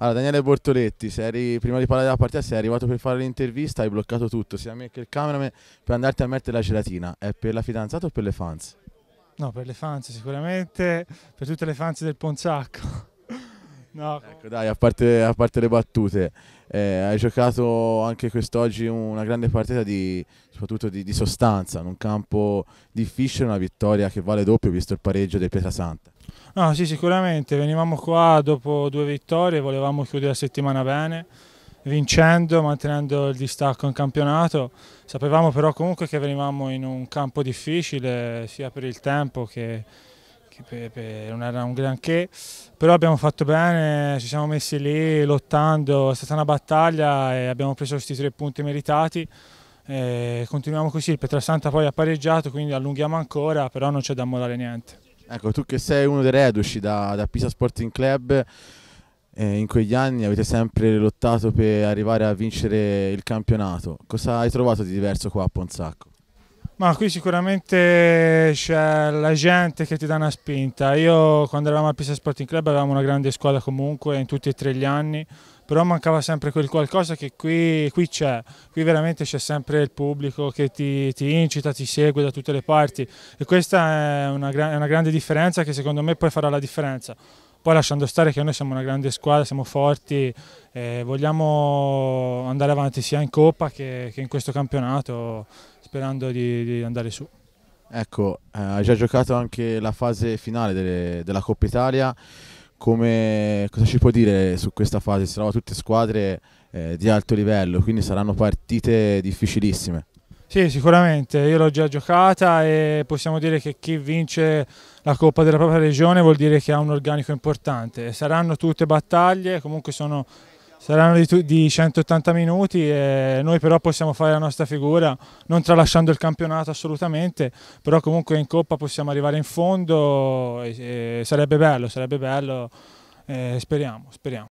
Allora, Daniele Bortoletti, eri, prima di parlare della partita sei arrivato per fare l'intervista, hai bloccato tutto, sia me che il cameraman, per andarti a mettere la gelatina. È per la fidanzata o per le fans? No, per le fans sicuramente, per tutte le fans del Ponzacco. no. Ecco dai, a parte, a parte le battute, eh, hai giocato anche quest'oggi una grande partita di, soprattutto di, di sostanza, in un campo difficile, una vittoria che vale doppio visto il pareggio del Pietrasanta. No, sì, sicuramente. Venivamo qua dopo due vittorie, volevamo chiudere la settimana bene, vincendo, mantenendo il distacco in campionato. Sapevamo però comunque che venivamo in un campo difficile, sia per il tempo che, che per, per, non era un granché. Però abbiamo fatto bene, ci siamo messi lì lottando, è stata una battaglia e abbiamo preso questi tre punti meritati. E continuiamo così, il Petrasanta poi ha pareggiato, quindi allunghiamo ancora, però non c'è da mollare niente. Ecco, tu che sei uno dei reduci da, da Pisa Sporting Club, eh, in quegli anni avete sempre lottato per arrivare a vincere il campionato. Cosa hai trovato di diverso qua a Ponzacco? Ma qui sicuramente c'è la gente che ti dà una spinta. Io quando eravamo al Pisa Sporting Club avevamo una grande squadra comunque in tutti e tre gli anni, però mancava sempre quel qualcosa che qui, qui c'è. Qui veramente c'è sempre il pubblico che ti, ti, incita, ti segue da tutte le parti e questa è una, è una grande differenza che secondo me poi farà la differenza poi lasciando stare che noi siamo una grande squadra, siamo forti, eh, vogliamo andare avanti sia in Coppa che, che in questo campionato sperando di, di andare su. Ecco, eh, hai già giocato anche la fase finale delle, della Coppa Italia, Come, cosa ci puoi dire su questa fase? Saranno tutte squadre eh, di alto livello, quindi saranno partite difficilissime. Sì, sicuramente, io l'ho già giocata e possiamo dire che chi vince la Coppa della propria regione vuol dire che ha un organico importante. Saranno tutte battaglie, comunque sono, saranno di, di 180 minuti e noi però possiamo fare la nostra figura, non tralasciando il campionato assolutamente, però comunque in Coppa possiamo arrivare in fondo e, e sarebbe bello, sarebbe bello, eh, speriamo, speriamo.